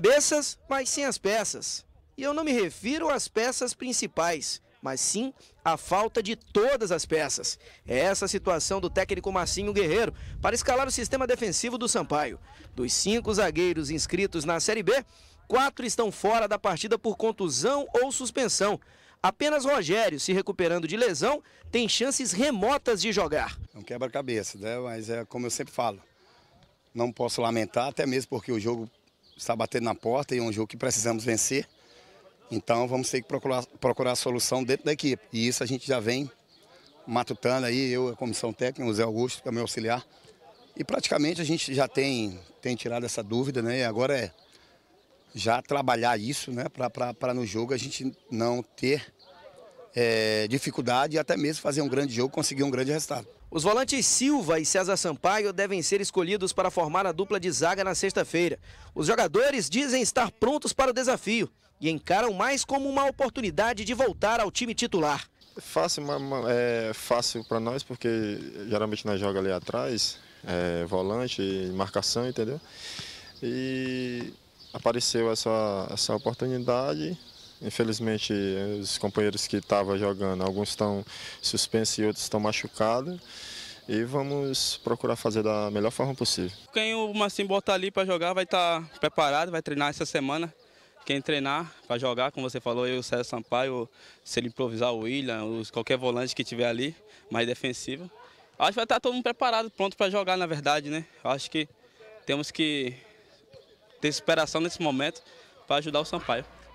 cabeças, mas sem as peças. E eu não me refiro às peças principais, mas sim à falta de todas as peças. É essa a situação do técnico Marcinho Guerreiro para escalar o sistema defensivo do Sampaio. Dos cinco zagueiros inscritos na Série B, quatro estão fora da partida por contusão ou suspensão. Apenas Rogério, se recuperando de lesão, tem chances remotas de jogar. É um quebra-cabeça, né? mas é como eu sempre falo. Não posso lamentar, até mesmo porque o jogo está batendo na porta e é um jogo que precisamos vencer. Então vamos ter que procurar, procurar a solução dentro da equipe. E isso a gente já vem matutando aí, eu, a comissão técnica, o Zé Augusto, que é meu auxiliar. E praticamente a gente já tem, tem tirado essa dúvida, né? E agora é já trabalhar isso, né? Para no jogo a gente não ter é, dificuldade e até mesmo fazer um grande jogo, conseguir um grande resultado. Os volantes Silva e César Sampaio devem ser escolhidos para formar a dupla de zaga na sexta-feira. Os jogadores dizem estar prontos para o desafio e encaram mais como uma oportunidade de voltar ao time titular. Fácil, é fácil é para nós, porque geralmente nós jogamos ali atrás, é, volante, marcação, entendeu? E apareceu essa, essa oportunidade, Infelizmente, os companheiros que estavam jogando, alguns estão suspensos e outros estão machucados. E vamos procurar fazer da melhor forma possível. Quem o Marcinho botar ali para jogar vai estar tá preparado, vai treinar essa semana. Quem treinar para jogar, como você falou, eu, o César Sampaio, se ele improvisar o William, os, qualquer volante que tiver ali, mais defensivo. Acho que vai estar tá todo mundo preparado, pronto para jogar, na verdade, né? Acho que temos que ter esperação nesse momento para ajudar o Sampaio.